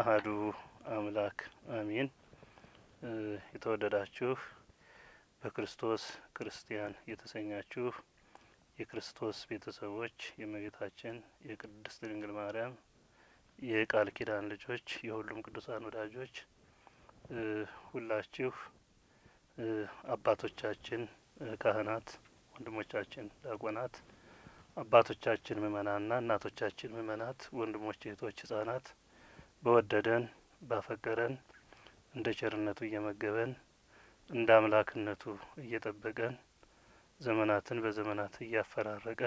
አህዱ አምላክ አሚን። የተወደዳችሁ በክርስቶስ ክርስቲያን የተሰኛችሁ የክርስቶስ ቤተሰቦች የእመቤታችን የቅድስት ድንግል ማርያም የቃል ኪዳን ልጆች የሁሉም ቅዱሳን ወዳጆች ሁላችሁ አባቶቻችን ካህናት፣ ወንድሞቻችን ዲያቆናት፣ አባቶቻችን ምእመናንና እናቶቻችን ምእመናት፣ ወንድሞች፣ እህቶች፣ ህጻናት በወደደን ባፈቀረን እንደ ቸርነቱ እየመገበን እንደ አምላክነቱ እየጠበቀን ዘመናትን በዘመናት እያፈራረቀ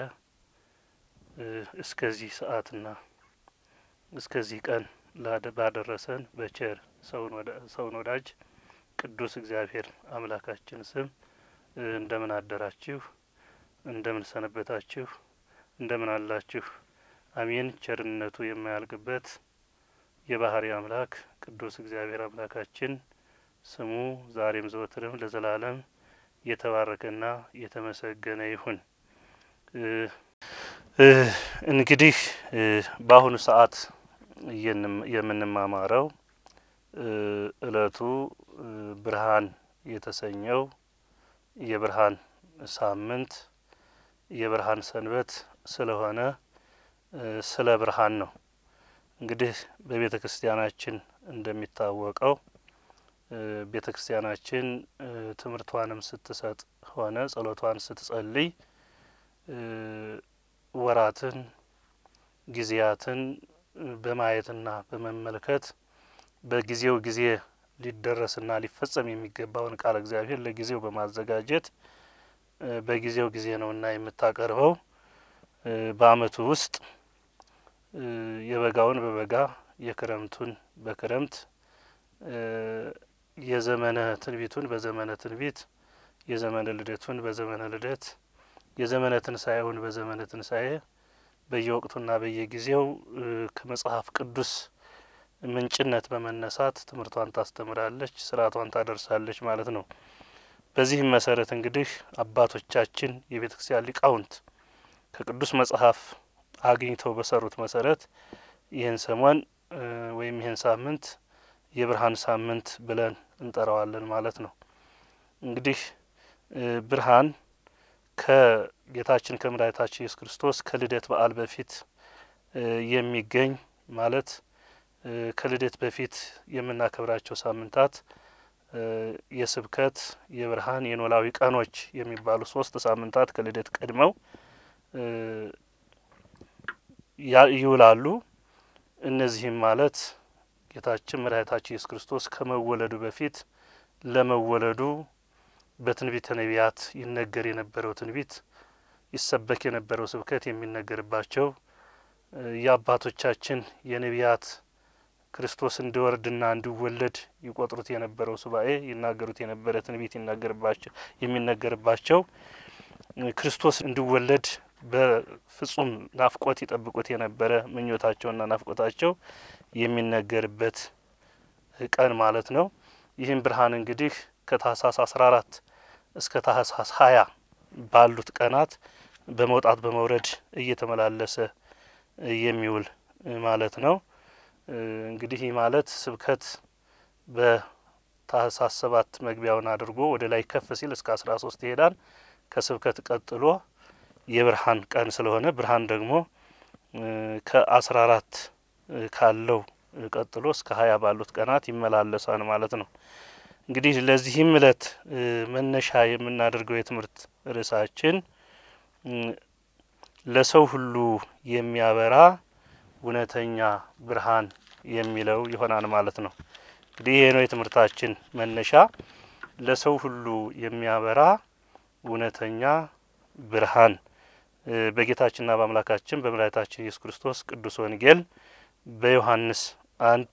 እስከዚህ ሰዓትና እስከዚህ ቀን ባደረሰን በቸር ሰውን ወዳጅ ቅዱስ እግዚአብሔር አምላካችን ስም እንደምን አደራችሁ፣ እንደምን ሰነበታችሁ፣ እንደምን አላችሁ። አሜን። ቸርነቱ የማያልቅበት የባህሪ አምላክ ቅዱስ እግዚአብሔር አምላካችን ስሙ ዛሬም ዘወትርም ለዘላለም የተባረከና የተመሰገነ ይሁን። እንግዲህ በአሁኑ ሰዓት የምንማማረው እለቱ ብርሃን የተሰኘው የብርሃን ሳምንት የብርሃን ሰንበት ስለሆነ ስለ ብርሃን ነው። እንግዲህ በቤተ ክርስቲያናችን እንደሚታወቀው ቤተ ክርስቲያናችን ትምህርቷንም ስትሰጥ ሆነ ጸሎቷን ስትጸልይ ወራትን፣ ጊዜያትን በማየትና በመመልከት በጊዜው ጊዜ ሊደረስና ሊፈጸም የሚገባውን ቃል እግዚአብሔር ለጊዜው በማዘጋጀት በጊዜው ጊዜ ነውና የምታቀርበው በአመቱ ውስጥ የበጋውን በበጋ የክረምቱን በክረምት የዘመነ ትንቢቱን በዘመነ ትንቢት የዘመነ ልደቱን በዘመነ ልደት የዘመነ ትንሳኤውን በዘመነ ትንሳኤ በየወቅቱና በየጊዜው ከመጽሐፍ ቅዱስ ምንጭነት በመነሳት ትምህርቷን ታስተምራለች፣ ስርዓቷን ታደርሳለች ማለት ነው። በዚህም መሰረት እንግዲህ አባቶቻችን የቤተ ክርስቲያን ሊቃውንት ከቅዱስ መጽሐፍ አግኝተው በሰሩት መሰረት ይህን ሰሞን ወይም ይህን ሳምንት የብርሃን ሳምንት ብለን እንጠራዋለን ማለት ነው። እንግዲህ ብርሃን ከጌታችን ከመድኃኒታችን ኢየሱስ ክርስቶስ ከልደት በዓል በፊት የሚገኝ ማለት ከልደት በፊት የምናከብራቸው ሳምንታት የስብከት፣ የብርሃን፣ የኖላዊ ቀኖች የሚባሉ ሶስት ሳምንታት ከልደት ቀድመው ይውላሉ። እነዚህም ማለት ጌታችን መድኃኒታችን ኢየሱስ ክርስቶስ ከመወለዱ በፊት ለመወለዱ በትንቢተ ነቢያት ይነገር የነበረው ትንቢት ይሰበክ የነበረው ስብከት የሚነገርባቸው የአባቶቻችን የነቢያት ክርስቶስ እንዲወርድና እንዲወለድ ይቆጥሩት የነበረው ሱባኤ ይናገሩት የነበረ ትንቢት ይናገርባቸው የሚነገርባቸው ክርስቶስ እንዲወለድ በፍጹም ናፍቆት ይጠብቁት የነበረ ምኞታቸውና ናፍቆታቸው የሚነገርበት ቀን ማለት ነው። ይህም ብርሃን እንግዲህ ከታህሳስ 14 እስከ ታህሳስ 20 ባሉት ቀናት በመውጣት በመውረድ እየተመላለሰ የሚውል ማለት ነው። እንግዲህ ይህ ማለት ስብከት በታህሳስ ሰባት መግቢያውን አድርጎ ወደ ላይ ከፍ ሲል እስከ 13 ይሄዳል። ከስብከት ቀጥሎ የብርሃን ቀን ስለሆነ ብርሃን ደግሞ ከአስራ አራት ካለው ቀጥሎ እስከ ሀያ ባሉት ቀናት ይመላለሳል ማለት ነው። እንግዲህ ለዚህም እለት መነሻ የምናደርገው የትምህርት ርዕሳችን ለሰው ሁሉ የሚያበራ እውነተኛ ብርሃን የሚለው ይሆናል ማለት ነው። እንግዲህ ይሄ ነው የትምህርታችን መነሻ፣ ለሰው ሁሉ የሚያበራ እውነተኛ ብርሃን በጌታችንና በአምላካችን በመድኃኒታችን ኢየሱስ ክርስቶስ ቅዱስ ወንጌል በዮሐንስ አንድ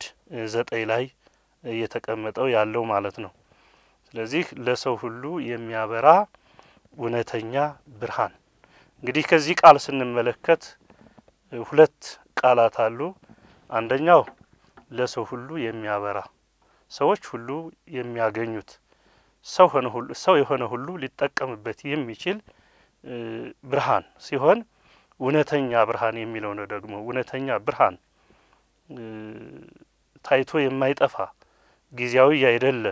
ዘጠኝ ላይ እየተቀመጠው ያለው ማለት ነው። ስለዚህ ለሰው ሁሉ የሚያበራ እውነተኛ ብርሃን። እንግዲህ ከዚህ ቃል ስንመለከት ሁለት ቃላት አሉ። አንደኛው ለሰው ሁሉ የሚያበራ ሰዎች ሁሉ የሚያገኙት ሰው የሆነ ሁሉ ሊጠቀምበት የሚችል ብርሃን ሲሆን እውነተኛ ብርሃን የሚለው ነው ደግሞ እውነተኛ ብርሃን ታይቶ የማይጠፋ ጊዜያዊ ያይደለ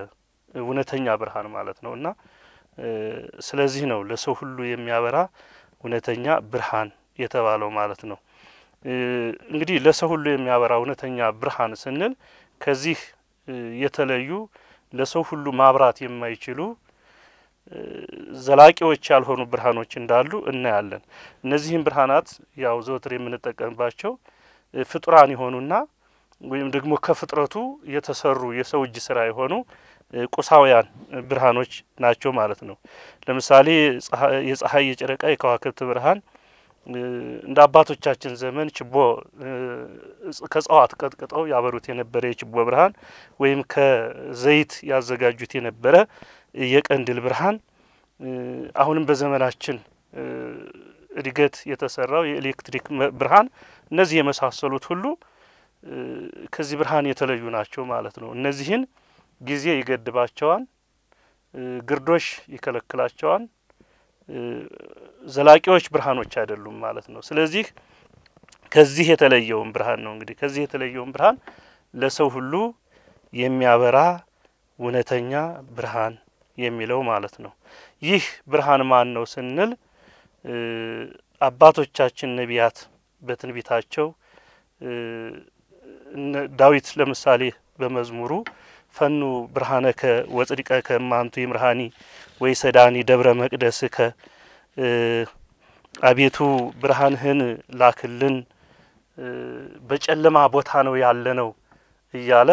እውነተኛ ብርሃን ማለት ነው እና ስለዚህ ነው ለሰው ሁሉ የሚያበራ እውነተኛ ብርሃን የተባለው ማለት ነው። እንግዲህ ለሰው ሁሉ የሚያበራ እውነተኛ ብርሃን ስንል ከዚህ የተለዩ ለሰው ሁሉ ማብራት የማይችሉ ዘላቂዎች ያልሆኑ ብርሃኖች እንዳሉ እናያለን። እነዚህም ብርሃናት ያው ዘወትር የምንጠቀምባቸው ፍጡራን የሆኑና ወይም ደግሞ ከፍጥረቱ የተሰሩ የሰው እጅ ስራ የሆኑ ቁሳውያን ብርሃኖች ናቸው ማለት ነው። ለምሳሌ የፀሐይ፣ የጨረቃ፣ የከዋክብት ብርሃን እንደ አባቶቻችን ዘመን ችቦ ከእጽዋት ቀጥቅጠው ያበሩት የነበረ የችቦ ብርሃን ወይም ከዘይት ያዘጋጁት የነበረ የቀንድል ብርሃን አሁንም በዘመናችን እድገት የተሰራው የኤሌክትሪክ ብርሃን እነዚህ የመሳሰሉት ሁሉ ከዚህ ብርሃን የተለዩ ናቸው ማለት ነው። እነዚህን ጊዜ ይገድባቸዋል፣ ግርዶሽ ይከለክላቸዋል። ዘላቂዎች ብርሃኖች አይደሉም ማለት ነው። ስለዚህ ከዚህ የተለየውን ብርሃን ነው እንግዲህ ከዚህ የተለየውን ብርሃን ለሰው ሁሉ የሚያበራ እውነተኛ ብርሃን የሚለው ማለት ነው። ይህ ብርሃን ማን ነው ስንል አባቶቻችን ነቢያት በትንቢታቸው ዳዊት ለምሳሌ በመዝሙሩ ፈኑ ብርሃነከ ወጽድቀከ እማንቱ ይምርሃኒ ወይ ሰዳኒ ደብረ መቅደስከ አቤቱ ብርሃንህን ላክልን በጨለማ ቦታ ነው ያለ ነው እያለ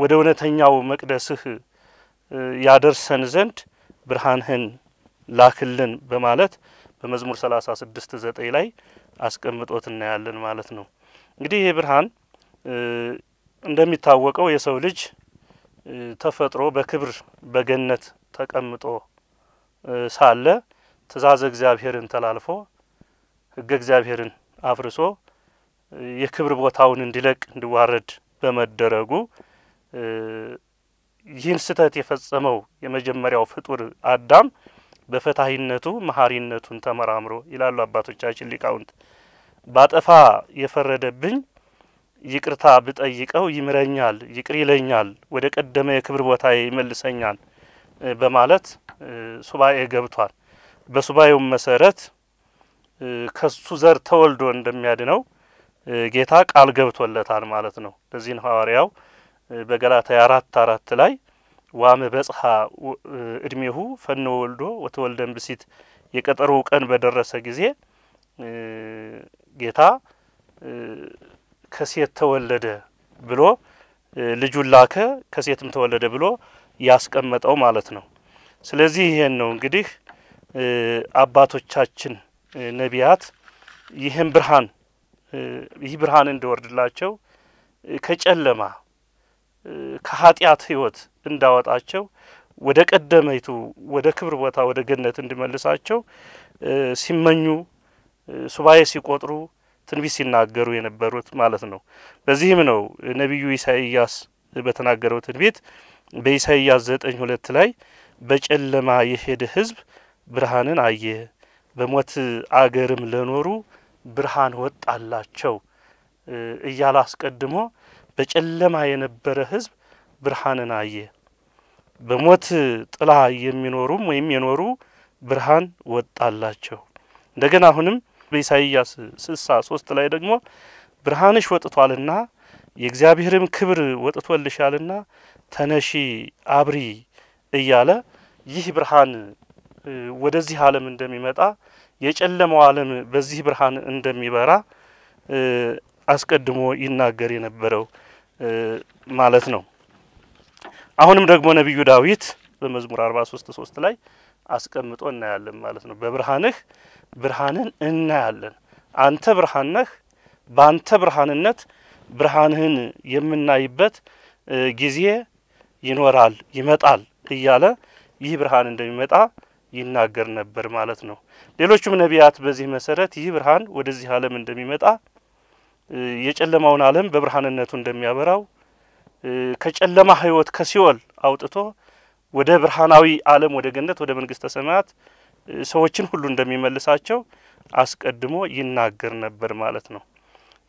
ወደ እውነተኛው መቅደስህ ያደርሰን ዘንድ ብርሃንህን ላክልን በማለት በመዝሙር 36 9 ላይ አስቀምጦት እናያለን ማለት ነው። እንግዲህ ይህ ብርሃን እንደሚታወቀው የሰው ልጅ ተፈጥሮ በክብር በገነት ተቀምጦ ሳለ ትእዛዘ እግዚአብሔርን ተላልፎ ሕገ እግዚአብሔርን አፍርሶ የክብር ቦታውን እንዲለቅ እንዲዋረድ በመደረጉ ይህን ስህተት የፈጸመው የመጀመሪያው ፍጡር አዳም በፈታሂነቱ መሀሪነቱን ተመራምሮ ይላሉ አባቶቻችን ሊቃውንት። ባጠፋ የፈረደብኝ ይቅርታ ብጠይቀው ይምረኛል፣ ይቅር ይለኛል፣ ወደ ቀደመ የክብር ቦታ ይመልሰኛል በማለት ሱባኤ ገብቷል። በሱባኤውም መሰረት ከሱ ዘር ተወልዶ እንደሚያድነው ጌታ ቃል ገብቶለታል ማለት ነው። ለዚህ ነው ሐዋርያው በገላትያ አራት አራት ላይ ዋመ በጽሃ እድሜሁ ፈኖ ወልዶ ወተወልደን ብሲት የቀጠሮ ቀን በደረሰ ጊዜ ጌታ ከሴት ተወለደ ብሎ ልጁን ላከ፣ ከሴትም ተወለደ ብሎ ያስቀመጠው ማለት ነው። ስለዚህ ይሄን ነው እንግዲህ አባቶቻችን ነቢያት ይህን ብርሃን ይህ ብርሃን እንዲወርድላቸው ከጨለማ ከኃጢአት ህይወት እንዳወጣቸው ወደ ቀደመይቱ ወደ ክብር ቦታ ወደ ገነት እንዲመልሳቸው ሲመኙ ሱባኤ ሲቆጥሩ ትንቢት ሲናገሩ የነበሩት ማለት ነው። በዚህም ነው ነቢዩ ኢሳይያስ በተናገረው ትንቢት በኢሳይያስ ዘጠኝ ሁለት ላይ በጨለማ የሄደ ህዝብ ብርሃንን አየ፣ በሞት አገርም ለኖሩ ብርሃን ወጣላቸው እያለ አስቀድሞ በጨለማ የነበረ ህዝብ ብርሃንን አየ። በሞት ጥላ የሚኖሩም ወይም የኖሩ ብርሃን ወጣላቸው። እንደገና አሁንም በኢሳይያስ ስልሳ ሶስት ላይ ደግሞ ብርሃንሽ ወጥቷልና የእግዚአብሔርም ክብር ወጥቶልሻልና ተነሺ አብሪ እያለ ይህ ብርሃን ወደዚህ ዓለም እንደሚመጣ የጨለማው ዓለም በዚህ ብርሃን እንደሚበራ አስቀድሞ ይናገር የነበረው ማለት ነው። አሁንም ደግሞ ነቢዩ ዳዊት በመዝሙር 43 3 ላይ አስቀምጦ እናያለን ማለት ነው። በብርሃንህ ብርሃንን እናያለን። አንተ ብርሃን ነህ። በአንተ ብርሃንነት ብርሃንህን የምናይበት ጊዜ ይኖራል ይመጣል እያለ ይህ ብርሃን እንደሚመጣ ይናገር ነበር ማለት ነው። ሌሎቹም ነቢያት በዚህ መሰረት ይህ ብርሃን ወደዚህ ዓለም እንደሚመጣ የጨለማውን ዓለም በብርሃንነቱ እንደሚያበራው ከጨለማ ህይወት ከሲኦል አውጥቶ ወደ ብርሃናዊ ዓለም ወደ ገነት ወደ መንግስተ ሰማያት ሰዎችን ሁሉ እንደሚመልሳቸው አስቀድሞ ይናገር ነበር ማለት ነው።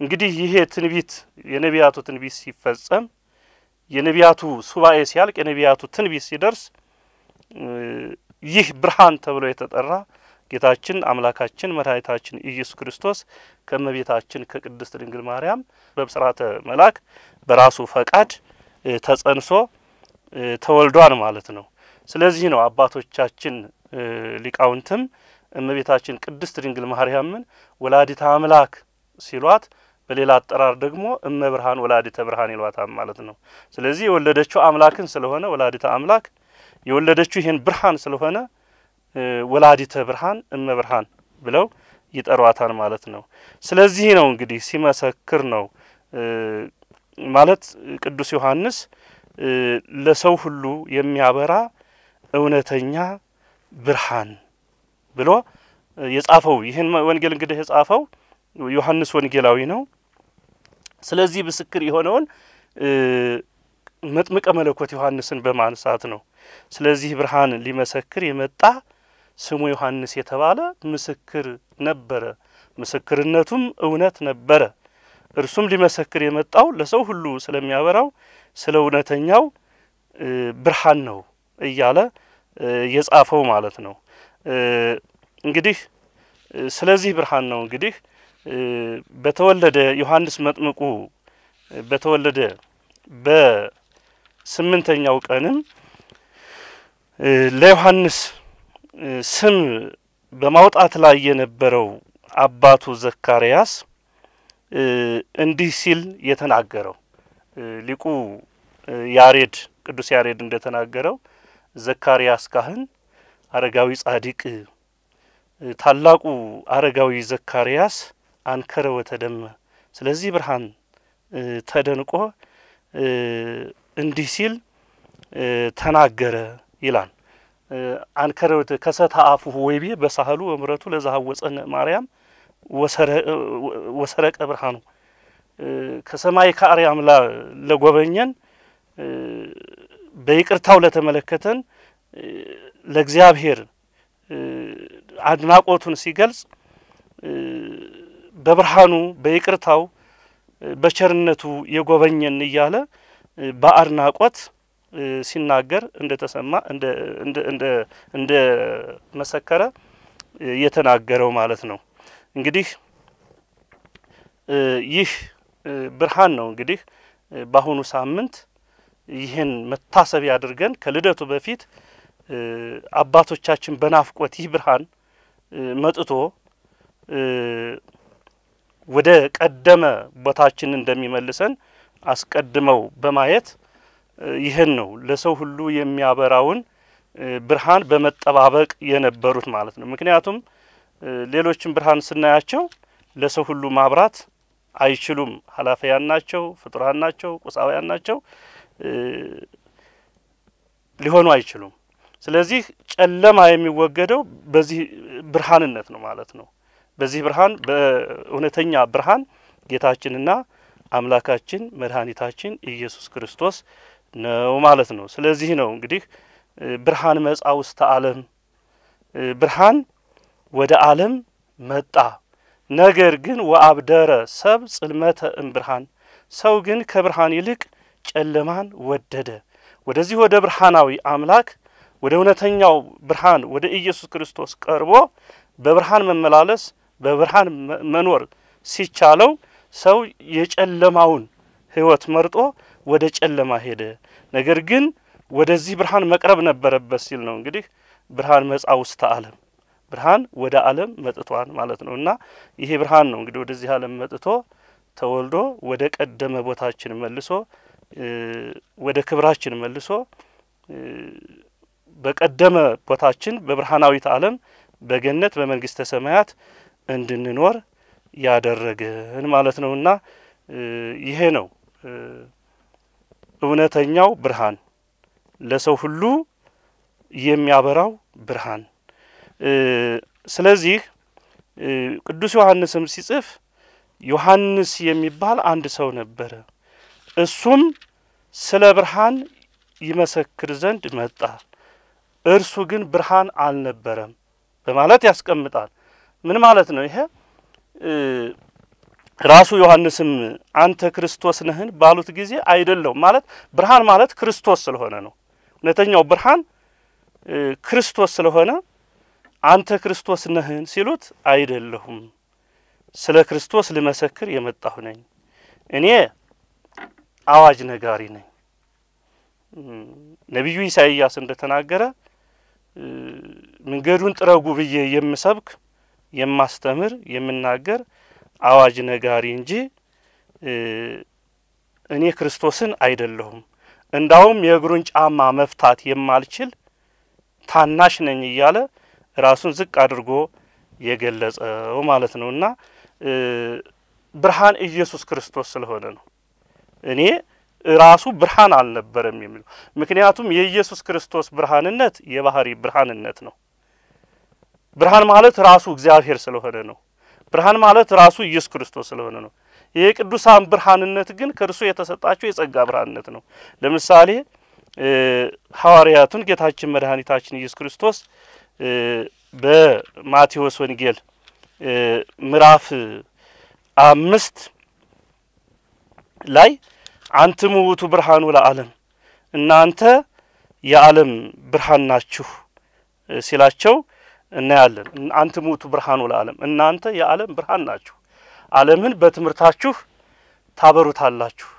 እንግዲህ ይሄ ትንቢት የነቢያቱ ትንቢት ሲፈጸም የነቢያቱ ሱባኤ ሲያልቅ የነቢያቱ ትንቢት ሲደርስ ይህ ብርሃን ተብሎ የተጠራ ጌታችን አምላካችን መድኃኒታችን ኢየሱስ ክርስቶስ ከእመቤታችን ከቅድስት ድንግል ማርያም በብስራተ መልአክ በራሱ ፈቃድ ተጸንሶ ተወልዷል ማለት ነው። ስለዚህ ነው አባቶቻችን ሊቃውንትም እመቤታችን ቅድስት ድንግል ማርያምን ወላዲተ አምላክ ሲሏት በሌላ አጠራር ደግሞ እመ ብርሃን ወላዲተ ብርሃን ይሏታል ማለት ነው። ስለዚህ የወለደችው አምላክን ስለሆነ ወላዲተ አምላክ የወለደችው ይህን ብርሃን ስለሆነ ወላዲተ ብርሃን እመብርሃን ብለው ይጠሯታል ማለት ነው። ስለዚህ ነው እንግዲህ ሲመሰክር ነው ማለት ቅዱስ ዮሐንስ ለሰው ሁሉ የሚያበራ እውነተኛ ብርሃን ብሎ የጻፈው ይህን ወንጌል እንግዲህ የጻፈው ዮሐንስ ወንጌላዊ ነው። ስለዚህ ምስክር የሆነውን መጥምቀ መለኮት ዮሐንስን በማንሳት ነው። ስለዚህ ብርሃን ሊመሰክር የመጣ ስሙ ዮሐንስ የተባለ ምስክር ነበረ፣ ምስክርነቱም እውነት ነበረ። እርሱም ሊመሰክር የመጣው ለሰው ሁሉ ስለሚያበራው ስለ እውነተኛው ብርሃን ነው እያለ የጻፈው ማለት ነው። እንግዲህ ስለዚህ ብርሃን ነው እንግዲህ በተወለደ ዮሐንስ መጥምቁ በተወለደ በስምንተኛው ቀንም ለዮሐንስ ስም በማውጣት ላይ የነበረው አባቱ ዘካርያስ እንዲህ ሲል የተናገረው ሊቁ ያሬድ ቅዱስ ያሬድ እንደተናገረው ዘካርያስ ካህን አረጋዊ ጻዲቅ ታላቁ አረጋዊ ዘካርያስ አንከረ ወተደመ። ስለዚህ ብርሃን ተደንቆ እንዲህ ሲል ተናገረ ይላል። አንከረውት ከሰታ አፉሁ ወይቤ በሳህሉ እምረቱ ለዛሃወፀን ማርያም ወሰረቀ ብርሃኑ ከሰማይ ከአርያም ለጎበኘን በይቅርታው ለተመለከተን ለእግዚአብሔር አድናቆቱን ሲገልጽ በብርሃኑ በይቅርታው በቸርነቱ የጎበኘን እያለ በአድናቆት ሲናገር እንደተሰማ እንደ መሰከረ የተናገረው ማለት ነው። እንግዲህ ይህ ብርሃን ነው። እንግዲህ በአሁኑ ሳምንት ይህን መታሰቢያ አድርገን ከልደቱ በፊት አባቶቻችን በናፍቆት ይህ ብርሃን መጥቶ ወደ ቀደመ ቦታችን እንደሚመልሰን አስቀድመው በማየት ይህን ነው ለሰው ሁሉ የሚያበራውን ብርሃን በመጠባበቅ የነበሩት ማለት ነው። ምክንያቱም ሌሎችን ብርሃን ስናያቸው ለሰው ሁሉ ማብራት አይችሉም። ኃላፊያን ናቸው፣ ፍጡራን ናቸው፣ ቁሳውያን ናቸው፣ ሊሆኑ አይችሉም። ስለዚህ ጨለማ የሚወገደው በዚህ ብርሃንነት ነው ማለት ነው። በዚህ ብርሃን በእውነተኛ ብርሃን ጌታችንና አምላካችን መድኃኒታችን ኢየሱስ ክርስቶስ ነው ማለት ነው። ስለዚህ ነው እንግዲህ ብርሃን መጻ ውስተ ዓለም ብርሃን ወደ ዓለም መጣ። ነገር ግን ወአብደረ ሰብ ጽልመተ እምብርሃን ሰው ግን ከብርሃን ይልቅ ጨለማን ወደደ። ወደዚህ ወደ ብርሃናዊ አምላክ ወደ እውነተኛው ብርሃን ወደ ኢየሱስ ክርስቶስ ቀርቦ በብርሃን መመላለስ በብርሃን መኖር ሲቻለው ሰው የጨለማውን ሕይወት መርጦ ወደ ጨለማ ሄደ፣ ነገር ግን ወደዚህ ብርሃን መቅረብ ነበረበት ሲል ነው እንግዲህ ብርሃን መጻ ውስተ ዓለም ብርሃን ወደ ዓለም መጥቷል ማለት ነው። እና ይሄ ብርሃን ነው እንግዲህ ወደዚህ ዓለም መጥቶ ተወልዶ ወደ ቀደመ ቦታችን መልሶ ወደ ክብራችን መልሶ በቀደመ ቦታችን በብርሃናዊት ዓለም በገነት በመንግስተ ሰማያት እንድንኖር ያደረገን ማለት ነውና ይሄ ነው እውነተኛው ብርሃን ለሰው ሁሉ የሚያበራው ብርሃን። ስለዚህ ቅዱስ ዮሐንስም ሲጽፍ ዮሐንስ የሚባል አንድ ሰው ነበረ፣ እሱም ስለ ብርሃን ይመሰክር ዘንድ መጣ፣ እርሱ ግን ብርሃን አልነበረም በማለት ያስቀምጣል። ምን ማለት ነው ይሄ? ራሱ ዮሐንስም አንተ ክርስቶስ ነህን ባሉት ጊዜ አይደለሁም ማለት ብርሃን ማለት ክርስቶስ ስለሆነ ነው። እውነተኛው ብርሃን ክርስቶስ ስለሆነ አንተ ክርስቶስ ነህን ሲሉት አይደለሁም፣ ስለ ክርስቶስ ልመሰክር የመጣሁ ነኝ፣ እኔ አዋጅ ነጋሪ ነኝ። ነቢዩ ኢሳይያስ እንደተናገረ መንገዱን ጥረጉ ብዬ የምሰብክ የማስተምር የምናገር አዋጅ ነጋሪ እንጂ እኔ ክርስቶስን አይደለሁም፣ እንዳውም የእግሩን ጫማ መፍታት የማልችል ታናሽ ነኝ እያለ ራሱን ዝቅ አድርጎ የገለጸው ማለት ነው እና ብርሃን ኢየሱስ ክርስቶስ ስለሆነ ነው። እኔ ራሱ ብርሃን አልነበረም የሚለው ምክንያቱም የኢየሱስ ክርስቶስ ብርሃንነት የባህሪ ብርሃንነት ነው። ብርሃን ማለት ራሱ እግዚአብሔር ስለሆነ ነው። ብርሃን ማለት ራሱ ኢየሱስ ክርስቶስ ስለሆነ ነው። ይሄ ቅዱሳን ብርሃንነት ግን ከእርሱ የተሰጣቸው የጸጋ ብርሃንነት ነው። ለምሳሌ ሐዋርያቱን ጌታችን መድኃኒታችን ኢየሱስ ክርስቶስ በማቴዎስ ወንጌል ምዕራፍ አምስት ላይ አንትሙ ውእቱ ብርሃኑ ለዓለም እናንተ የዓለም ብርሃን ናችሁ ሲላቸው እናያለን። አንተ ሙቱ ብርሃኑ ለዓለም እናንተ የዓለም ብርሃን ናችሁ። ዓለምን በትምህርታችሁ ታበሩታላችሁ፣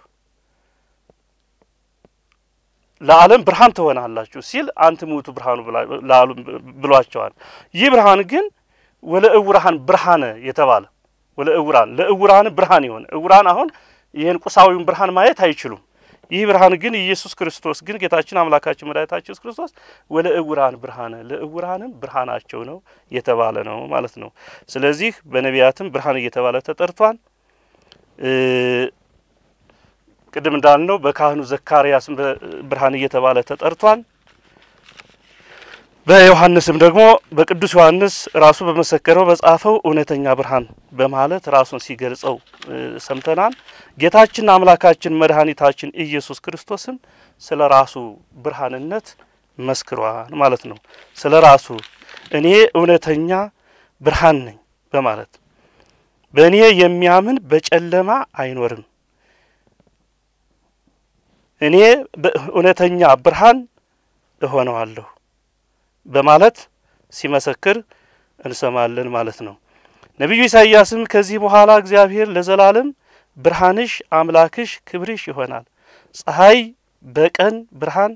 ለዓለም ብርሃን ትሆናላችሁ ሲል አንተ ሙቱ ብርሃኑ ብሏቸዋል። ይህ ብርሃን ግን ወለ ወለእውራሃን ብርሃነ የተባለ ወለ እውራን ለእውራን ብርሃን የሆነ እውራን አሁን ይህን ቁሳዊውን ብርሃን ማየት አይችሉም። ይህ ብርሃን ግን ኢየሱስ ክርስቶስ ግን ጌታችን አምላካችን መድኃኒታችን ኢየሱስ ክርስቶስ ወለ እውራን ብርሃነ ለእውራንም ብርሃናቸው ነው የተባለ ነው ማለት ነው። ስለዚህ በነቢያትም ብርሃን እየተባለ ተጠርቷል። ቅድም እንዳልነው በካህኑ ዘካርያስም ብርሃን እየተባለ ተጠርቷል። በዮሐንስም ደግሞ በቅዱስ ዮሐንስ ራሱ በመሰከረው በጻፈው እውነተኛ ብርሃን በማለት ራሱን ሲገልጸው ሰምተናል። ጌታችን አምላካችን መድኃኒታችን ኢየሱስ ክርስቶስን ስለ ራሱ ብርሃንነት መስክሯል ማለት ነው። ስለ ራሱ እኔ እውነተኛ ብርሃን ነኝ በማለት በእኔ የሚያምን በጨለማ አይኖርም፣ እኔ እውነተኛ ብርሃን እሆነዋለሁ በማለት ሲመሰክር እንሰማለን ማለት ነው። ነቢዩ ኢሳይያስም ከዚህ በኋላ እግዚአብሔር ለዘላለም ብርሃንሽ አምላክሽ ክብርሽ ይሆናል፣ ፀሐይ በቀን ብርሃን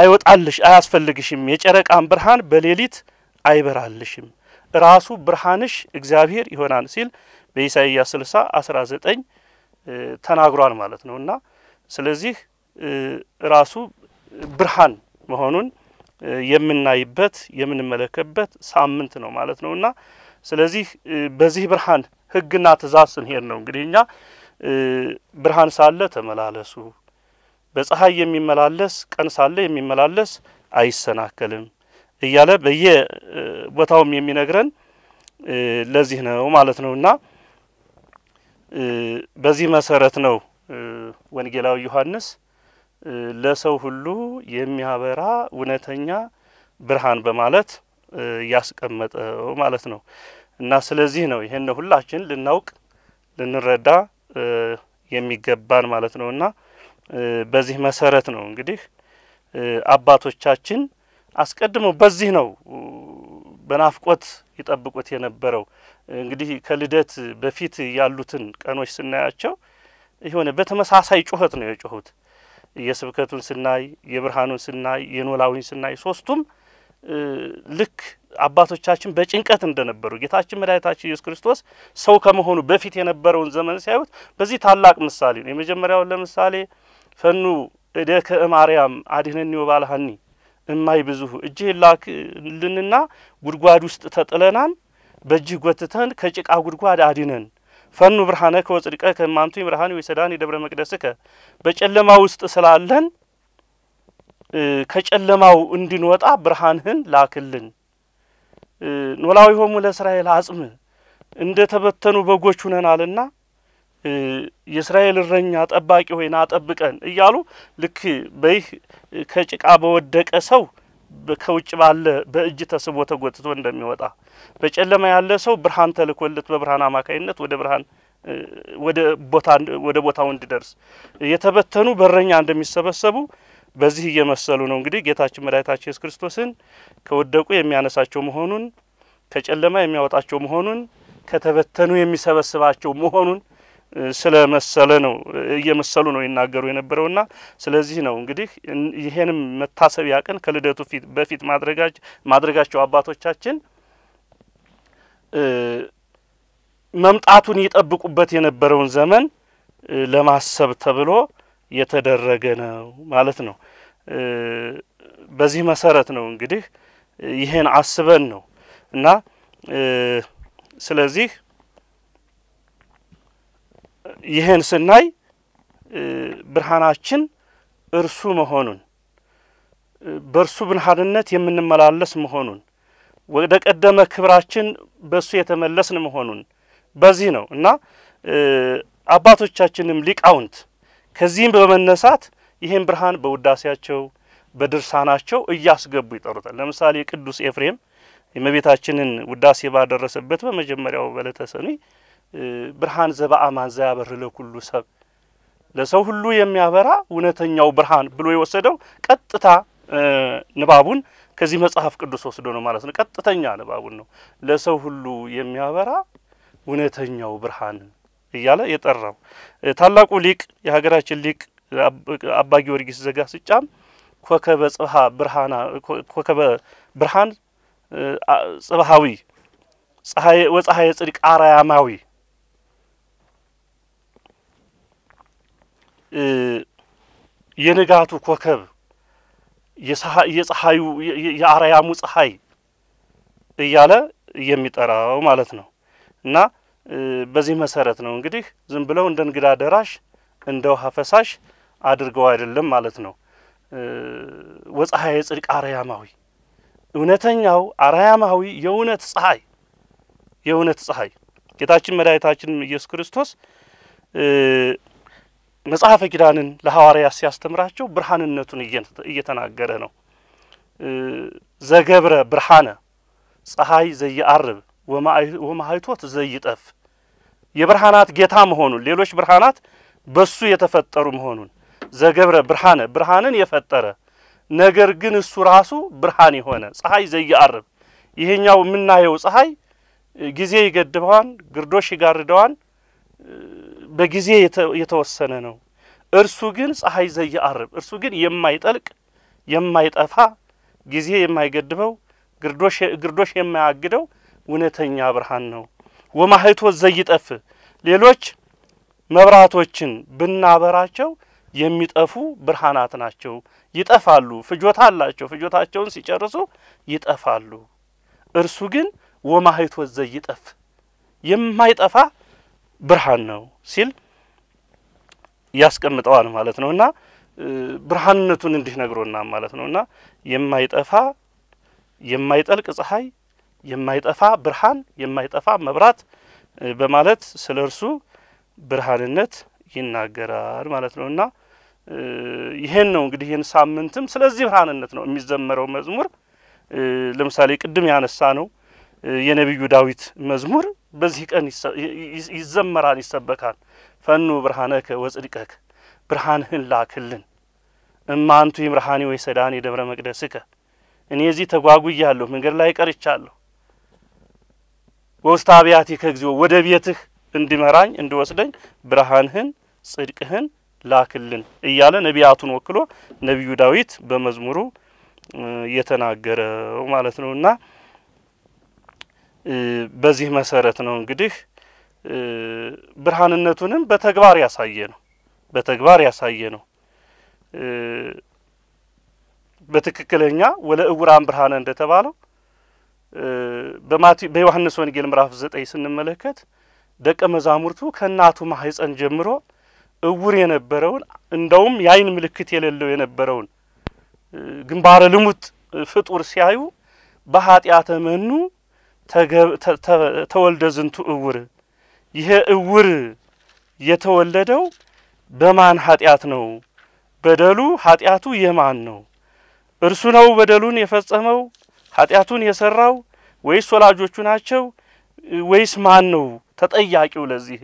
አይወጣልሽ አያስፈልግሽም፣ የጨረቃን ብርሃን በሌሊት አይበራልሽም፣ ራሱ ብርሃንሽ እግዚአብሔር ይሆናል ሲል በኢሳይያስ 60 19 ተናግሯል ማለት ነው እና ስለዚህ ራሱ ብርሃን መሆኑን የምናይበት የምንመለከበት ሳምንት ነው ማለት ነው እና ስለዚህ በዚህ ብርሃን ህግና ትእዛዝ ስንሄድ ነው እንግዲህ እኛ ብርሃን ሳለ ተመላለሱ። በፀሐይ የሚመላለስ ቀን ሳለ የሚመላለስ አይሰናከልም እያለ በየቦታውም የሚነግረን ለዚህ ነው ማለት ነው እና በዚህ መሰረት ነው ወንጌላዊ ዮሐንስ ለሰው ሁሉ የሚያበራ እውነተኛ ብርሃን በማለት ያስቀመጠው ማለት ነው እና ስለዚህ ነው ይሄን ሁላችን ልናውቅ ልንረዳ የሚገባን ማለት ነው እና በዚህ መሰረት ነው እንግዲህ አባቶቻችን አስቀድመው በዚህ ነው በናፍቆት ይጠብቁት የነበረው። እንግዲህ ከልደት በፊት ያሉትን ቀኖች ስናያቸው የሆነ በተመሳሳይ ጩኸት ነው የጮሁት። የስብከቱን ስናይ፣ የብርሃኑን ስናይ፣ የኖላዊን ስናይ ሶስቱም ልክ አባቶቻችን በጭንቀት እንደነበሩ ጌታችን መድኃኒታችን ኢየሱስ ክርስቶስ ሰው ከመሆኑ በፊት የነበረውን ዘመን ሲያዩት በዚህ ታላቅ ምሳሌ ነው። የመጀመሪያውን ለምሳሌ ፈኑ እደከ እማርያም አድኅነኒ ወባልሐኒ እማይ ብዙሁ እጅህ ላክልንና ጉድጓድ ውስጥ ተጥለናን በእጅህ ጎትተን ከጭቃ ጉድጓድ አድነን ፈኑ ብርሃነከ ወጽድቀከ እማንቱ ይምርሃኒ ወይሰዳኒ ደብረ መቅደስከ በጨለማ ውስጥ ስላለን ከጨለማው እንድንወጣ ብርሃንህን ላክልን። ኖላዊ ሆሙ ለእስራኤል አጽም እንደ ተበተኑ በጎች ሁነናልና የእስራኤል እረኛ ጠባቂ ሆይና አጠብቀን እያሉ ልክ በይህ ከጭቃ በወደቀ ሰው ከውጭ ባለ በእጅ ተስቦ ተጎትቶ እንደሚወጣ በጨለማ ያለ ሰው ብርሃን ተልኮለት በብርሃን አማካኝነት ወደ ብርሃን ወደ ቦታ ወደ ቦታው እንዲደርስ የተበተኑ በረኛ እንደሚሰበሰቡ በዚህ እየመሰሉ ነው እንግዲህ ጌታችን መድኃኒታችን ኢየሱስ ክርስቶስን ከወደቁ የሚያነሳቸው መሆኑን ከጨለማ የሚያወጣቸው መሆኑን ከተበተኑ የሚሰበስባቸው መሆኑን ስለመሰለ ነው እየመሰሉ ነው ይናገሩ የነበረውና ስለዚህ ነው እንግዲህ ይሄንም መታሰቢያ ቀን ከልደቱ በፊት ማድረጋቸው አባቶቻችን መምጣቱን ይጠብቁበት የነበረውን ዘመን ለማሰብ ተብሎ የተደረገ ነው ማለት ነው። በዚህ መሰረት ነው እንግዲህ ይሄን አስበን ነው እና ስለዚህ ይህን ስናይ ብርሃናችን እርሱ መሆኑን በእርሱ ብንሃድነት የምንመላለስ መሆኑን ወደ ቀደመ ክብራችን በእሱ የተመለስን መሆኑን በዚህ ነው እና አባቶቻችንም ሊቃውንት ከዚህም በመነሳት ይህን ብርሃን በውዳሴያቸው በድርሳናቸው እያስገቡ ይጠሩታል። ለምሳሌ ቅዱስ ኤፍሬም የመቤታችንን ውዳሴ ባደረሰበት በመጀመሪያው ዕለተ ሰኑይ ብርሃን ዘበአማን ዘያበር ለኩሉ ሰብ ለሰው ሁሉ የሚያበራ እውነተኛው ብርሃን ብሎ የወሰደው ቀጥታ ንባቡን ከዚህ መጽሐፍ ቅዱስ ወስዶ ነው ማለት ነው። ቀጥተኛ ንባቡን ነው። ለሰው ሁሉ የሚያበራ እውነተኛው ብርሃን እያለ የጠራው ታላቁ ሊቅ የሀገራችን ሊቅ አባ ጊዮርጊስ ዘጋ ስጫም ኮከበ ጽብሃ ብርሃና ኮከበ ብርሃን ጽብሃዊ ወፀሐየ ጽድቅ አራያማዊ የንጋቱ ኮከብ የፀሐዩ የአርያሙ ፀሐይ እያለ የሚጠራው ማለት ነው። እና በዚህ መሰረት ነው እንግዲህ ዝም ብለው እንደ እንግዳ ደራሽ እንደ ውሃ ፈሳሽ አድርገው አይደለም ማለት ነው። ወፀሐይ ጽድቅ አርያማዊ እውነተኛው አርያማዊ የእውነት ፀሐይ የእውነት ፀሐይ ጌታችን መድኃኒታችንም ኢየሱስ ክርስቶስ መጽሐፈ ኪዳንን ለሐዋርያ ሲያስተምራቸው ብርሃንነቱን እየተናገረ ነው። ዘገብረ ብርሃነ ፀሐይ ዘየአርብ ወማሀይቶት ዘይጠፍ የብርሃናት ጌታ መሆኑን ሌሎች ብርሃናት በሱ የተፈጠሩ መሆኑን ዘገብረ ብርሃነ ብርሃንን የፈጠረ ነገር ግን እሱ ራሱ ብርሃን የሆነ ፀሐይ ዘየአርብ ይሄኛው የምናየው ፀሐይ ጊዜ ይገድበዋን፣ ግርዶሽ ይጋርደዋን በጊዜ የተወሰነ ነው። እርሱ ግን ፀሐይ ዘየአርብ፣ እርሱ ግን የማይጠልቅ የማይጠፋ ጊዜ የማይገድበው ግርዶሽ የማያግደው እውነተኛ ብርሃን ነው። ወማህቶ ዘይጠፍ፣ ሌሎች መብራቶችን ብናበራቸው የሚጠፉ ብርሃናት ናቸው፣ ይጠፋሉ። ፍጆታ አላቸው። ፍጆታቸውን ሲጨርሱ ይጠፋሉ። እርሱ ግን ወማህቶ ዘይጠፍ የማይጠፋ ብርሃን ነው ሲል ያስቀምጠዋል ማለት ነው እና ብርሃንነቱን እንዲህ ነግሮና ማለት ነው እና የማይጠፋ የማይጠልቅ ፀሐይ የማይጠፋ ብርሃን የማይጠፋ መብራት በማለት ስለ እርሱ ብርሃንነት ይናገራል ማለት ነው እና ይሄን ነው እንግዲህ ይህን ሳምንትም ስለዚህ ብርሃንነት ነው የሚዘመረው መዝሙር። ለምሳሌ ቅድም ያነሳ ነው የነቢዩ ዳዊት መዝሙር በዚህ ቀን ይዘመራል፣ ይሰበካል። ፈኑ ብርሃነከ ወጽድቀከ ብርሃንህን ላክልን እማንቱ ይምርሃኒ ወይ ሰዳን የደብረ መቅደስከ እኔ እዚህ ተጓጉያለሁ፣ መንገድ ላይ ቀርቻለሁ። ወውስተ አብያቲከ እግዚኦ ወደ ቤትህ እንዲመራኝ እንዲወስደኝ ብርሃንህን ጽድቅህን ላክልን እያለ ነቢያቱን ወክሎ ነቢዩ ዳዊት በመዝሙሩ የተናገረው ማለት ነውና በዚህ መሰረት ነው እንግዲህ ብርሃንነቱንም በተግባር ያሳየ ነው በተግባር ያሳየ ነው። በትክክለኛ ወለ እውራን ብርሃነ እንደተባለው በማቲ በዮሐንስ ወንጌል ምዕራፍ ዘጠኝ ስንመለከት ደቀ መዛሙርቱ ከእናቱ ማህፀን ጀምሮ እውር የነበረውን እንደውም የአይን ምልክት የሌለው የነበረውን ግንባረ ልሙጥ ፍጡር ሲያዩ በኃጢአተ መኑ ተወልደ ዝንቱ እውር፣ ይሄ እውር የተወለደው በማን ኃጢአት ነው? በደሉ ኃጢአቱ የማን ነው? እርሱ ነው በደሉን የፈጸመው ኃጢአቱን የሰራው ወይስ ወላጆቹ ናቸው? ወይስ ማን ነው ተጠያቂው? ለዚህ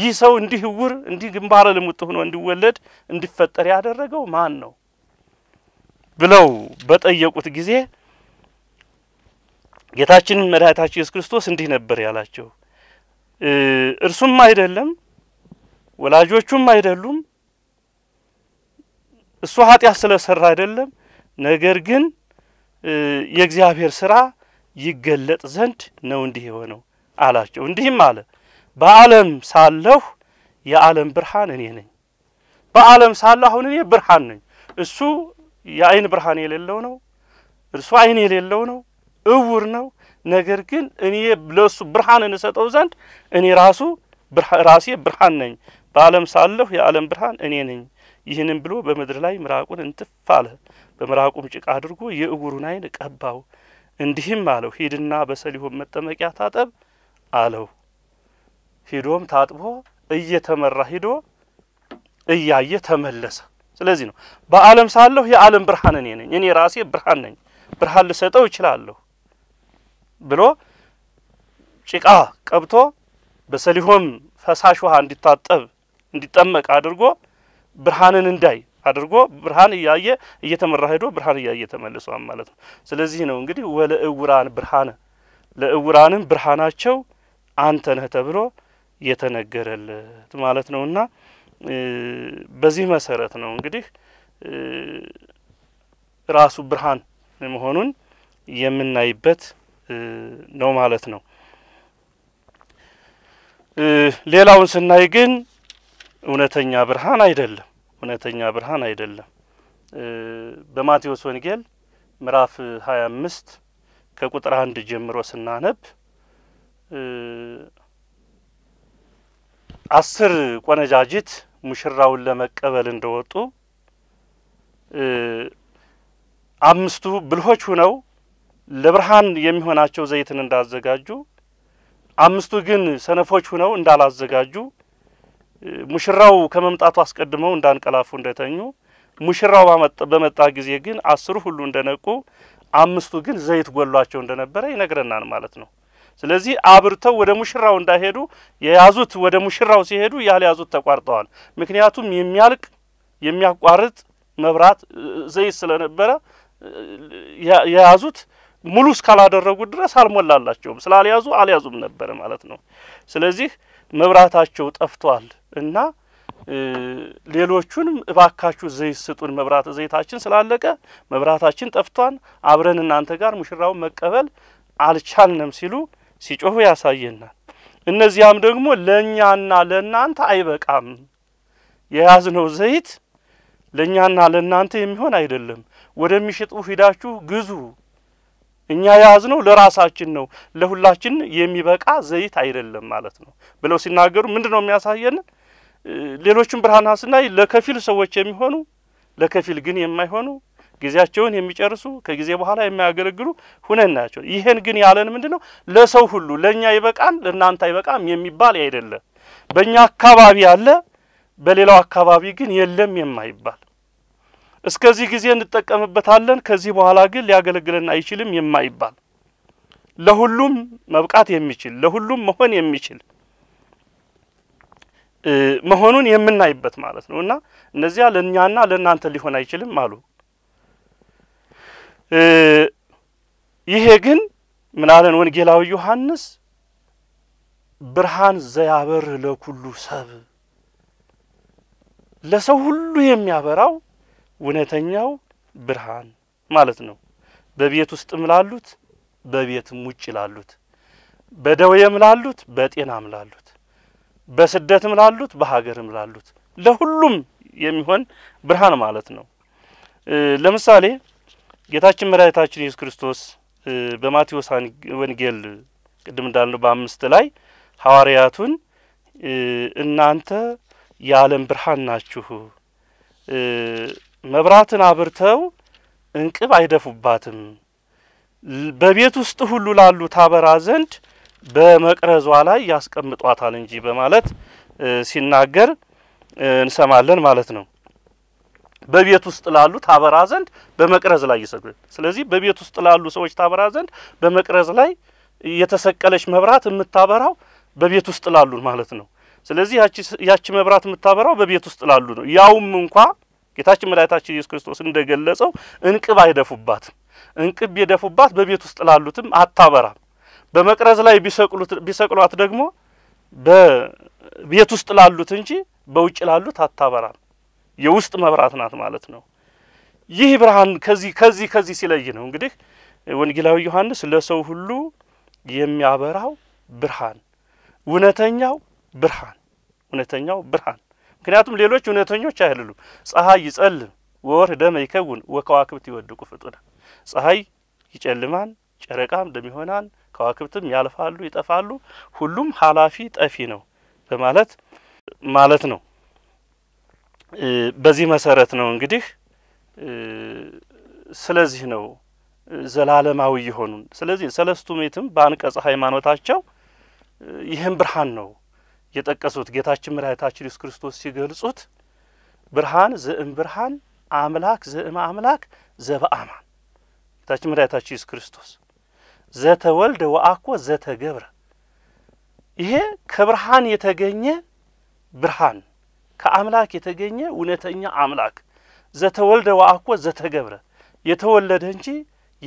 ይህ ሰው እንዲህ እውር እንዲህ ግንባረ ልሙጥ ሆኖ እንዲወለድ እንዲፈጠር ያደረገው ማን ነው ብለው በጠየቁት ጊዜ ጌታችን መድኃኒታችን ኢየሱስ ክርስቶስ እንዲህ ነበር ያላቸው። እርሱም አይደለም ወላጆቹም አይደሉም። እሱ ኃጢአት ስለሰራ አይደለም። ነገር ግን የእግዚአብሔር ስራ ይገለጥ ዘንድ ነው እንዲህ የሆነው አላቸው። እንዲህም አለ፣ በዓለም ሳለሁ የዓለም ብርሃን እኔ ነኝ። በዓለም ሳለሁ አሁን እኔ ብርሃን ነኝ። እሱ የአይን ብርሃን የሌለው ነው። እርሱ አይን የሌለው ነው። እውር ነው። ነገር ግን እኔ ለሱ ብርሃን እንሰጠው ዘንድ እኔ ራሱ ራሴ ብርሃን ነኝ፣ በዓለም ሳለሁ የዓለም ብርሃን እኔ ነኝ። ይህንም ብሎ በምድር ላይ ምራቁን እንትፍ አለ። በምራቁም ጭቃ አድርጎ የእውሩን ዓይን ቀባው። እንዲህም አለው ሂድና በሰሊሆም መጠመቂያ ታጠብ አለው። ሂዶም ታጥቦ እየተመራ ሂዶ እያየ ተመለሰ። ስለዚህ ነው በዓለም ሳለሁ የዓለም ብርሃን እኔ ነኝ፣ እኔ ራሴ ብርሃን ነኝ፣ ብርሃን ልሰጠው እችላለሁ። ብሎ ጭቃ ቀብቶ በሰሊሆም ፈሳሽ ውሃ እንዲታጠብ እንዲጠመቅ አድርጎ ብርሃንን እንዳይ አድርጎ ብርሃን እያየ እየተመራ ሄዶ ብርሃን እያየ ተመልሷል ማለት ነው። ስለዚህ ነው እንግዲህ ወለእውራን ብርሃነ ለእውራንም ብርሃናቸው አንተ ነህ ተብሎ የተነገረለት ማለት እና በዚህ መሰረት ነው እንግዲህ ራሱ ብርሃን መሆኑን የምናይበት ነው ማለት ነው። ሌላውን ስናይ ግን እውነተኛ ብርሃን አይደለም፣ እውነተኛ ብርሃን አይደለም። በማቴዎስ ወንጌል ምዕራፍ 25 ከቁጥር አንድ ጀምሮ ስናነብ አስር ቆነጃጅት ሙሽራውን ለመቀበል እንደወጡ አምስቱ ብልሆች ሁነው ለብርሃን የሚሆናቸው ዘይትን እንዳዘጋጁ አምስቱ ግን ሰነፎች ሁነው እንዳላዘጋጁ ሙሽራው ከመምጣቱ አስቀድመው እንዳንቀላፉ እንደተኙ ሙሽራው በመጣ ጊዜ ግን አስሩ ሁሉ እንደነቁ አምስቱ ግን ዘይት ጎሏቸው እንደነበረ ይነግረናል ማለት ነው። ስለዚህ አብርተው ወደ ሙሽራው እንዳይሄዱ የያዙት ወደ ሙሽራው ሲሄዱ ያልያዙት ተቋርጠዋል። ምክንያቱም የሚያልቅ የሚያቋርጥ መብራት ዘይት ስለነበረ የያዙት ሙሉ እስካላደረጉት ድረስ አልሞላላቸውም። ስላልያዙ አልያዙም ነበር ማለት ነው። ስለዚህ መብራታቸው ጠፍቷል እና ሌሎቹንም እባካችሁ ዘይት ስጡን፣ መብራት ዘይታችን ስላለቀ መብራታችን ጠፍቷን አብረን እናንተ ጋር ሙሽራውን መቀበል አልቻልንም ሲሉ ሲጮሁ ያሳየናል። እነዚያም ደግሞ ለእኛና ለእናንተ አይበቃም፣ የያዝነው ዘይት ለእኛና ለእናንተ የሚሆን አይደለም፣ ወደሚሸጡ ሂዳችሁ ግዙ እኛ የያዝነው ለራሳችን ነው፣ ለሁላችን የሚበቃ ዘይት አይደለም ማለት ነው ብለው ሲናገሩ ምንድን ነው የሚያሳየንን? ሌሎችን ብርሃና ስናይ ለከፊል ሰዎች የሚሆኑ ለከፊል ግን የማይሆኑ ጊዜያቸውን የሚጨርሱ ከጊዜ በኋላ የማያገለግሉ ሁነን ናቸው። ይሄን ግን ያለን ምንድን ነው? ለሰው ሁሉ ለእኛ ይበቃል ለእናንተ አይበቃም የሚባል አይደለም። በእኛ አካባቢ ያለ በሌላው አካባቢ ግን የለም የማይባል እስከዚህ ጊዜ እንጠቀምበታለን፣ ከዚህ በኋላ ግን ሊያገለግለን አይችልም የማይባል ለሁሉም መብቃት የሚችል ለሁሉም መሆን የሚችል መሆኑን የምናይበት ማለት ነው እና እነዚያ ለእኛና ለእናንተ ሊሆን አይችልም አሉ። ይሄ ግን ምናለን ወንጌላዊ ዮሐንስ ብርሃን ዘያበር ለኩሉ ሰብ ለሰው ሁሉ የሚያበራው እውነተኛው ብርሃን ማለት ነው። በቤት ውስጥም ላሉት በቤትም ውጭ ላሉት፣ በደዌም ላሉት በጤናም ላሉት፣ በስደትም ላሉት በሀገርም ላሉት ለሁሉም የሚሆን ብርሃን ማለት ነው። ለምሳሌ ጌታችን መድኃኒታችን ኢየሱስ ክርስቶስ በማቴዎስ ወንጌል ቅድም እንዳልነው በአምስት ላይ ሐዋርያቱን እናንተ የዓለም ብርሃን ናችሁ መብራትን አብርተው እንቅብ አይደፉባትም። በቤት ውስጥ ሁሉ ላሉ ታበራ ዘንድ በመቅረዟ ላይ ያስቀምጧታል እንጂ በማለት ሲናገር እንሰማለን ማለት ነው። በቤት ውስጥ ላሉ ታበራ ዘንድ በመቅረዝ ላይ ይሰግ ስለዚህ በቤት ውስጥ ላሉ ሰዎች ታበራ ዘንድ በመቅረዝ ላይ የተሰቀለች መብራት የምታበራው በቤት ውስጥ ላሉ ማለት ነው። ስለዚህ ያቺ መብራት የምታበራው በቤት ውስጥ ላሉ ነው ያውም እንኳ ጌታችን መድኃኒታችን ኢየሱስ ክርስቶስ እንደገለጸው እንቅብ አይደፉባትም። እንቅብ ቢደፉባት በቤት ውስጥ ላሉትም አታበራም። በመቅረዝ ላይ ቢሰቅሏት ደግሞ በቤት ውስጥ ላሉት እንጂ በውጭ ላሉት አታበራም። የውስጥ መብራት ናት ማለት ነው። ይህ ብርሃን ከዚህ ከዚህ ከዚህ ሲለይ ነው እንግዲህ ወንጌላዊ ዮሐንስ ለሰው ሁሉ የሚያበራው ብርሃን እውነተኛው ብርሃን እውነተኛው ብርሃን ምክንያቱም ሌሎች እውነተኞች አይደሉም። ፀሐይ ይጸልም ወወርኅ ደመ ይከውን ወከዋክብት ይወድቁ ፍጡነ። ፀሐይ ይጨልማን፣ ጨረቃም ደም ከዋክብትም ያልፋሉ ይጠፋሉ፣ ሁሉም ኃላፊ ጠፊ ነው በማለት ማለት ነው። በዚህ መሰረት ነው እንግዲህ ስለዚህ ነው ዘላለማዊ የሆኑን። ስለዚህ ሰለስቱ ምዕትም በአንቀጽ ሃይማኖታቸው ይህን ብርሃን ነው የጠቀሱት ጌታችን መድኃኒታችን ኢየሱስ ክርስቶስ ሲገልጹት ብርሃን ዘእም ብርሃን አምላክ ዘእም አምላክ ዘበአማን ጌታችን መድኃኒታችን ኢየሱስ ክርስቶስ ዘተወልደ ወአኮ ዘተገብረ ይሄ ከብርሃን የተገኘ ብርሃን ከአምላክ የተገኘ እውነተኛ አምላክ ዘተወልደ ወአኮ ዘተገብረ የተወለደ እንጂ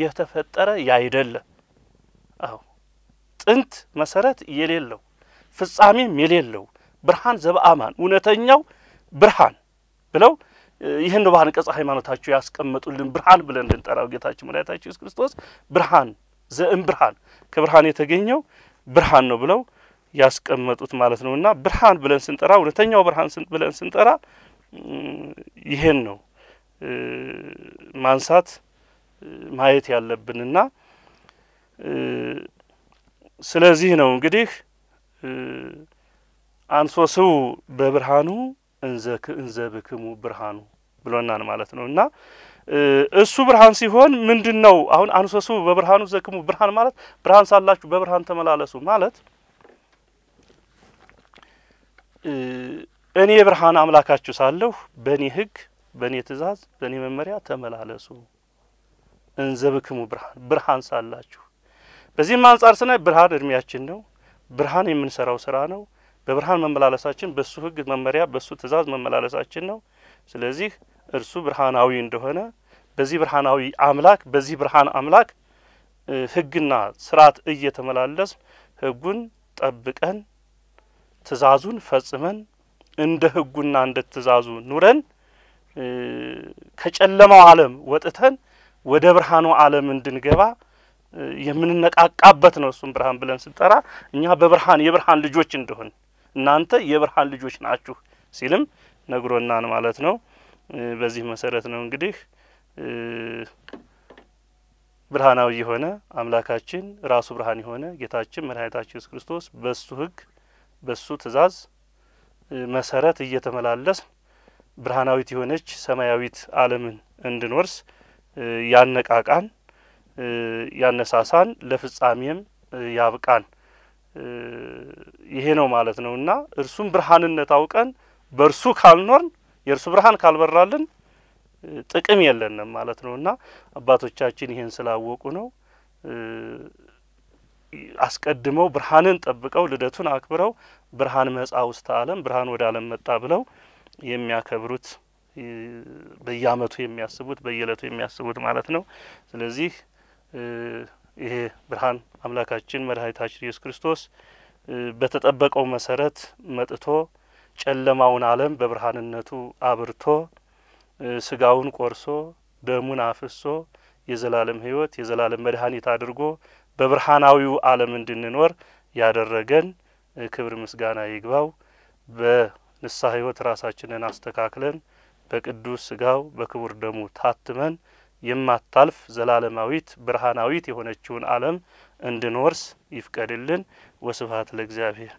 የተፈጠረ ያይደለ አዎ ጥንት መሰረት የሌለው ፍጻሜም የሌለው ብርሃን ዘበአማን እውነተኛው ብርሃን ብለው ይህን ነው በአንቀጸ ሃይማኖታቸው ያስቀመጡልን ብርሃን ብለን እንድንጠራው ጌታችን መድኃኒታችን ኢየሱስ ክርስቶስ ብርሃን ዘእም ብርሃን ከብርሃን የተገኘው ብርሃን ነው ብለው ያስቀመጡት ማለት ነው። እና ብርሃን ብለን ስንጠራ እውነተኛው ብርሃን ብለን ስንጠራ ይህን ነው ማንሳት ማየት ያለብንና ስለዚህ ነው እንግዲህ አንሶስው በብርሃኑ እንዘክ እንዘብክሙ ብርሃኑ ብሎናል ማለት ነው እና እሱ ብርሃን ሲሆን ምንድን ነው አሁን አንሶሱ በብርሃኑ ዘክሙ ብርሃን ማለት ብርሃን ሳላችሁ በብርሃን ተመላለሱ ማለት እኔ የብርሃን አምላካችሁ ሳለሁ በእኔ ህግ በእኔ ትእዛዝ በእኔ መመሪያ ተመላለሱ። እንዘብክሙ ብርሃን ብርሃን ሳላችሁ። በዚህም አንጻር ስናይ ብርሃን እድሜያችን ነው። ብርሃን የምንሰራው ስራ ነው። በብርሃን መመላለሳችን በሱ ህግ መመሪያ፣ በሱ ትእዛዝ መመላለሳችን ነው። ስለዚህ እርሱ ብርሃናዊ እንደሆነ በዚህ ብርሃናዊ አምላክ በዚህ ብርሃን አምላክ ህግና ስርዓት እየተመላለስ ህጉን ጠብቀን ትእዛዙን ፈጽመን እንደ ህጉና እንደ ትእዛዙ ኑረን ከጨለማው ዓለም ወጥተን ወደ ብርሃኑ ዓለም እንድንገባ የምንነቃቃበት ነው። እሱም ብርሃን ብለን ስንጠራ እኛ በብርሃን የብርሃን ልጆች እንደሆን እናንተ የብርሃን ልጆች ናችሁ ሲልም ነግሮናን ማለት ነው። በዚህ መሰረት ነው እንግዲህ ብርሃናዊ የሆነ አምላካችን ራሱ ብርሃን የሆነ ጌታችን መድኃኒታችን ኢየሱስ ክርስቶስ በሱ ሕግ በሱ ትእዛዝ መሰረት እየተመላለስ ብርሃናዊት የሆነች ሰማያዊት ዓለምን እንድንወርስ ያነቃቃን ያነሳሳን፣ ለፍጻሜም ያብቃን። ይሄ ነው ማለት ነው እና እርሱም ብርሃንነት አውቀን በእርሱ ካልኖርን የእርሱ ብርሃን ካልበራልን ጥቅም የለንም ማለት ነው እና አባቶቻችን ይሄን ስላወቁ ነው አስቀድመው ብርሃንን ጠብቀው ልደቱን አክብረው ብርሃን መጻ ውስተ ዓለም ብርሃን ወደ ዓለም መጣ ብለው የሚያከብሩት በየዓመቱ የሚያስቡት በየዕለቱ የሚያስቡት ማለት ነው። ስለዚህ ይሄ ብርሃን አምላካችን መድኃኒታችን ኢየሱስ ክርስቶስ በተጠበቀው መሰረት መጥቶ ጨለማውን ዓለም በብርሃንነቱ አብርቶ ስጋውን ቆርሶ ደሙን አፍሶ የዘላለም ሕይወት የዘላለም መድኃኒት አድርጎ በብርሃናዊው ዓለም እንድንኖር ያደረገን ክብር ምስጋና ይግባው። በንስሐ ሕይወት ራሳችንን አስተካክለን በቅዱስ ስጋው በክቡር ደሙ ታትመን የማታልፍ ዘላለማዊት ብርሃናዊት የሆነችውን ዓለም እንድንወርስ ይፍቀድልን። ወስብሐት ለእግዚአብሔር።